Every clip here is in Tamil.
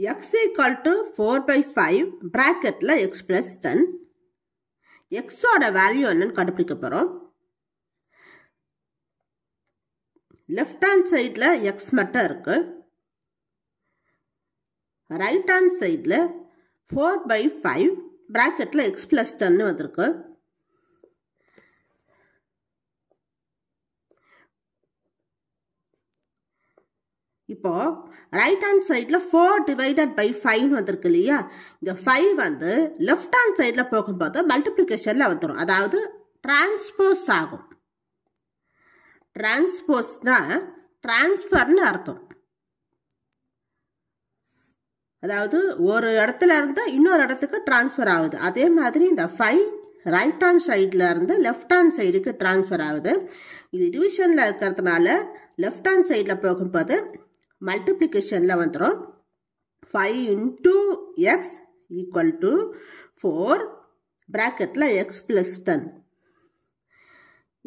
x equal to 4 by 5 bracketல x plus 10 x ஓட value என்னன்னு கண்டுபிடிக்கப் போகிறோம் லெஃப்ட் ஹேண்ட் சைடில் எக்ஸ் மட்டும் இருக்கு ரைட் ஹேண்ட் சைடில் ஃபோர் பை ஃபைவ் ப்ராக்கெட்டில் எக்ஸ் ப்ளஸ் டென்னு வந்திருக்கு இப்போ ரைட் ஹேண்ட் சைடில் ஃபோர் டிவைடட் பை ஃபைவ்னு வந்திருக்கு இல்லையா இந்த ஃபைவ் வந்து லெஃப்ட் ஹேண்ட் சைடில் போகும்போது மல்டிப்ளிகேஷனில் வந்துடும் அதாவது டிரான்ஸ்போஸ் ஆகும் டிரான்ஸ்போஸ்னால் டிரான்ஸ்ஃபர்னு அர்த்தம் அதாவது ஒரு இடத்துல இருந்து இன்னொரு இடத்துக்கு டிரான்ஸ்ஃபர் ஆகுது அதே மாதிரி இந்த ஃபைவ் ரைட் ஹேண்ட் சைடில் இருந்து லெஃப்ட் ஹேண்ட் சைடுக்கு டிரான்ஸ்ஃபர் ஆகுது இது டிவிஷனில் இருக்கிறதுனால லெஃப்ட் ஹேண்ட் சைடில் போகும்போது மல்டிப்ளிகேஷனில் வந்துடும் five into x equal to four ப்ராக்கெட்டில் எக்ஸ் ப்ளஸ் டென்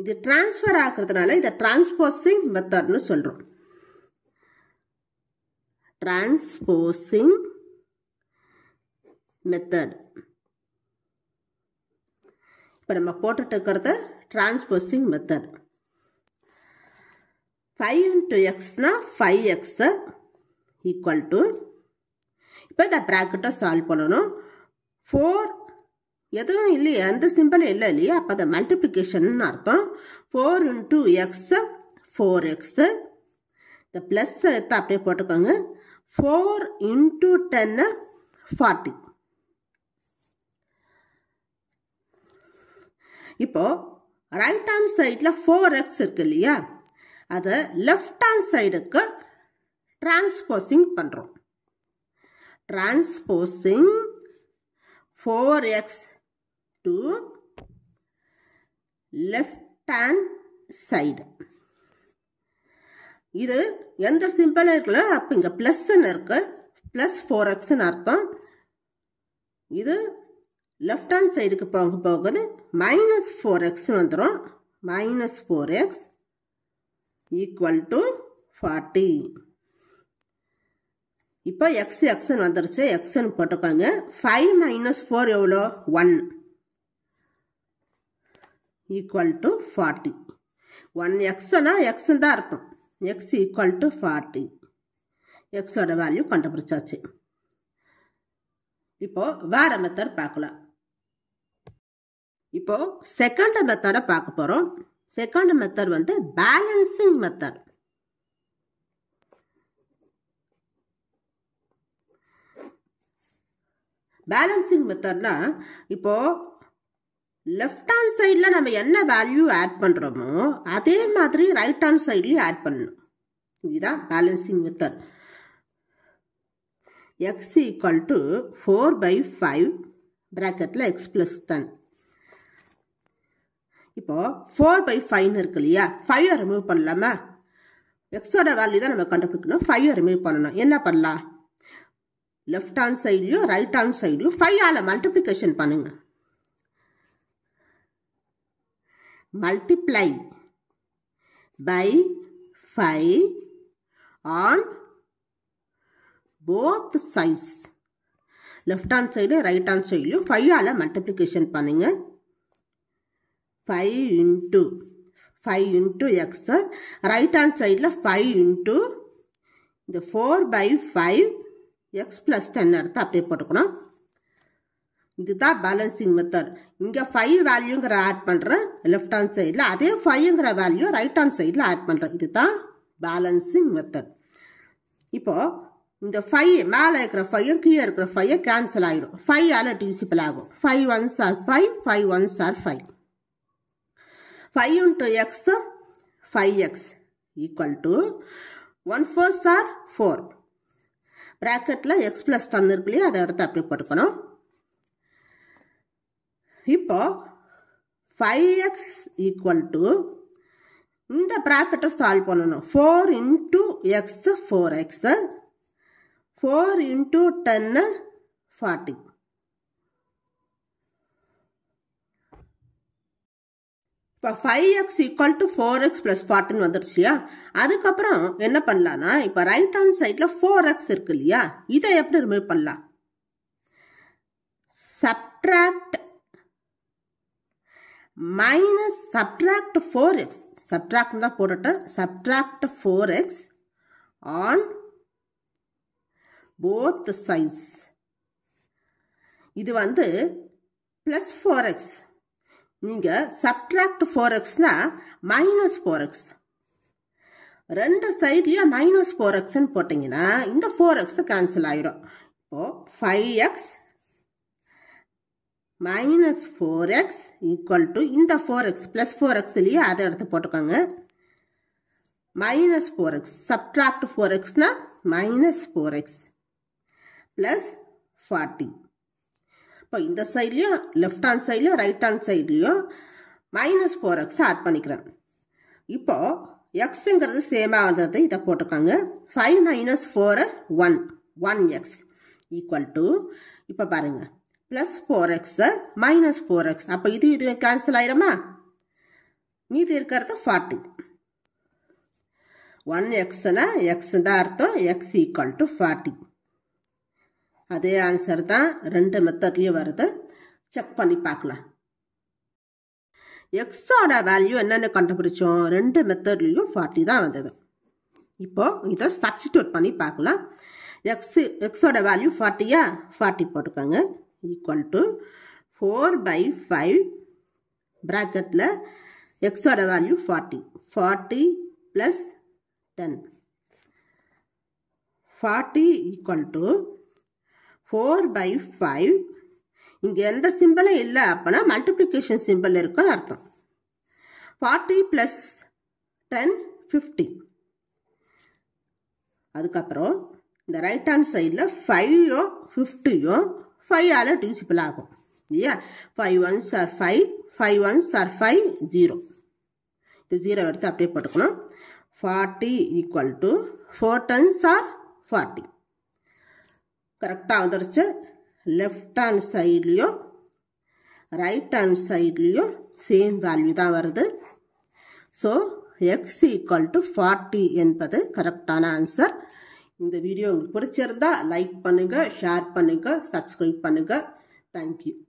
இது டிரான்ஸ்ஃபர் ஆகிறதுனால இதை டிரான்ஸ்போசிங் மெத்தட்னு சொல்கிறோம் டிரான்ஸ்போசிங் மெத்தட் இப்போ நம்ம போட்டுட்டு இருக்கிறத டிரான்ஸ்போசிங் மெத்தட் ಫೈ ಇಂಟು ಎಕ್ಸ್ನ ಫೈ ಎಕ್ಸ್ ஈக்குவல் டு இப்போ இந்த ப்ராக்கெட்டை சால்வ் பண்ணணும் ஃபோர் எதுவும் இல்லையே எந்த சிம்பிள் இல்லை இல்லையா அப்போ அதை மல்டிப்ளிகேஷன் அர்த்தம் four into x four x இந்த எடுத்து அப்படியே போட்டுக்கோங்க ஃபோர் இன்ட்டு டென்னு ஃபார்ட்டி இப்போது ரைட் ஹேண்ட் சைடில் ஃபோர் எக்ஸ் இருக்கு இல்லையா அதை லெஃப்ட் ஹேண்ட் சைடுக்கு டிரான்ஸ்போசிங் பண்ணுறோம் transposing four x to left hand side இது எந்த சிம்பிள் இருக்குல்ல அப்போ இங்கே ப்ளஸ்ன்னு இருக்குது ப்ளஸ் ஃபோர் எக்ஸ்ன்னு அர்த்தம் இது லெஃப்ட் ஹேண்ட் சைடுக்கு போக போகுது மைனஸ் ஃபோர் எக்ஸ் வந்துடும் minus four x equal to forty இப்போ எக்ஸ் எக்ஸ்ன்னு வந்துருச்சு எக்ஸ்ன்னு போட்டிருக்காங்க ஃபைவ் மைனஸ் ஃபோர் எவ்வளோ one equal to forty one எக்ஸ்னா எக்ஸ்ன்னு தான் அர்த்தம் எக்ஸ் ஈக்குவல் டு ஃபார்ட்டி எக்ஸோட வேல்யூ கண்டுபிடிச்சாச்சு இப்போது வேறு மெத்தட் பார்க்கலாம் இப்போது செகண்ட் மெத்தடை பார்க்க போகிறோம் செகண்ட் மெத்தட் வந்து பேலன்சிங் மெத்தட் பேலன்சிங் மெத்தட்னா இப்போது லெஃப்ட் ஹேண்ட் சைடில் நம்ம என்ன வேல்யூ ஆட் பண்ணுறோமோ அதே மாதிரி ரைட் ஹேண்ட் சைட்லேயும் ஆட் பண்ணணும் இதுதான் balancing method x equal to four by five ப்ராக்கெட்டில் எக்ஸ் ப்ளஸ் டென் இப்போ ஃபோர் பை ஃபைவ்னு இருக்கு இல்லையா ஃபைவை ரிமூவ் பண்ணலாமா எக்ஸோட வேல்யூ தான் நம்ம கண்டுபிடிக்கணும் ஃபைவை ரிமூவ் பண்ணணும் என்ன பண்ணலாம் லெஃப்ட் ஹேண்ட் சைட்லையும் ரைட் ஹேண்ட் சைட்லையும் ஃபைவ் ஆல மல்டிப்ளிகேஷன் பண்ணுங்க multiply by five on both சைஸ் left hand side right hand சைட்லையும் ஃபைவ் ஆல மல்டிப்ளிகேஷன் பண்ணுங்கள் five into five into x right hand சைடில் ஃபைவ் இன்ட்டு இந்த four by five x plus ten எடுத்து அப்படியே போட்டுக்கணும் இதுதான் பேலன்சிங் மெத்தட் இங்கே ஃபைவ் வேல்யூங்கிற ஆட் பண்ணுறேன் லெஃப்ட் ஹேண்ட் சைடில் அதே ஃபைவ்ங்கிற வேல்யூ ரைட் ஹேண்ட் சைடில் ஆட் பண்ணுறேன் இதுதான் பேலன்சிங் மெத்தட் இப்போது இந்த ஃபைவ் மேலே இருக்கிற ஃபைவ் கீழே இருக்கிற ஃபையை கேன்சல் ஆகிடும் ஃபைவ் ஆல டிவிசிபிள் ஆகும் five ones are five five ones are five 5 into x, 5x equal to 1 fourths are 4. ப்ராக்கெட்டில் x plus 10 இருக்குலையே அதை எடுத்து அப்படி போட்டுக்கணும் இப்போ 5x equal to இந்த ப்ராக்கெட்டை சால்வ் பண்ணணும் four into x four x four into டென்னு ஃபார்ட்டி இப்போ five x equal to four x plus ஃபார்ட்டின் வந்துடுச்சியா அதுக்கப்புறம் என்ன பண்ணலான்னா இப்போ ரைட் ஹேண்ட் சைடில் ஃபோர் எக்ஸ் இருக்கு இல்லையா இதை எப்படி ரிமூவ் பண்ணலாம் subtract minus subtract four x subtract தான் போட்டுட்டேன் subtract four x on both சைஸ் இது வந்து ப்ளஸ் ஃபோர் எக்ஸ் இங்கே சப்ட்ராக்ட் ஃபோர் எக்ஸ்னால் மைனஸ் ஃபோர் எக்ஸ் ரெண்டு சைட்லேயும் மைனஸ் ஃபோர் எக்ஸ்ன்னு போட்டிங்கன்னா இந்த ஃபோர் எக்ஸு கேன்சல் ஆகிடும் இப்போது five x minus four x equal to இந்த ஃபோர் எக்ஸ் ப்ளஸ் ஃபோர் எக்ஸ்லேயே அதை எடுத்து போட்டுக்கோங்க minus four x subtract four எக்ஸ்னால் minus four x plus forty இப்போ இந்த சைட்லேயும் லெஃப்ட் ஹேண்ட் சைட்லேயும் ரைட் ஹேண்ட் சைட்லேயும் மைனஸ் ஃபோர் எக்ஸ் ஆட் பண்ணிக்கிறேன் இப்போது எக்ஸுங்கிறது சேம் ஆகிறது இதை போட்டுக்கோங்க five minus four one one x equal to இப்போ பாருங்கள் plus four x minus four x அப்போ இது இது கேன்சல் ஆகிடுமா மீதி இருக்கிறது ஃபார்ட்டி ஒன் எக்ஸ்னால் எக்ஸு தான் அர்த்தம் எக்ஸ் ஈக்குவல் டு ஃபார்ட்டி அதே ஆன்சர் தான் ரெண்டு மெத்தட்லேயும் வருது செக் பண்ணி பார்க்கலாம் எக்ஸோட வேல்யூ என்னென்னு கண்டுபிடிச்சோம் ரெண்டு மெத்தட்லேயும் ஃபார்ட்டி தான் வந்தது இப்போது இதை சப்ஸ்டியூட் பண்ணி பார்க்கலாம் எக்ஸு எக்ஸோட வேல்யூ ஃபார்ட்டியா ஃபார்ட்டி போட்டுக்கோங்க equal to four by five ப்ராக்கெட்டில் எக்ஸோட value forty forty plus ten forty equal to four by five இங்கே எந்த சிம்பிளும் இல்லை அப்போனா மல்டிப்ளிகேஷன் சிம்பிள் இருக்குன்னு அர்த்தம் ஃபார்ட்டி ப்ளஸ் டென் ஃபிஃப்டி அதுக்கப்புறம் இந்த ரைட் ஹேண்ட் சைடில் ஃபைவோ ஃபிஃப்டியோ ஃபைவ் ஆல் டிவிசிபிள் ஆகும் இல்லையா five ones are five five ones are five zero இது ஜீரோ எடுத்து அப்படியே போட்டுக்கணும் forty equal to four tens are forty கரெக்டாக வந்துடுச்சு லெஃப்ட் ஹேண்ட் சைட்லேயும் ரைட் ஹேண்ட் சைட்லேயும் சேம் வேல்யூ தான் வருது so x equal to forty என்பது கரெக்டான ஆன்சர் இந்த வீடியோ உங்களுக்கு பிடிச்சிருந்தா லைக் பண்ணுங்கள் ஷேர் பண்ணுங்கள் சப்ஸ்கிரைப் பண்ணுங்கள் தேங்க்யூ